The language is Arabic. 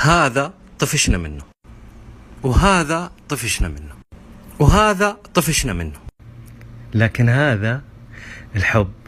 هذا طفشنا منه وهذا طفشنا منه وهذا طفشنا منه لكن هذا الحب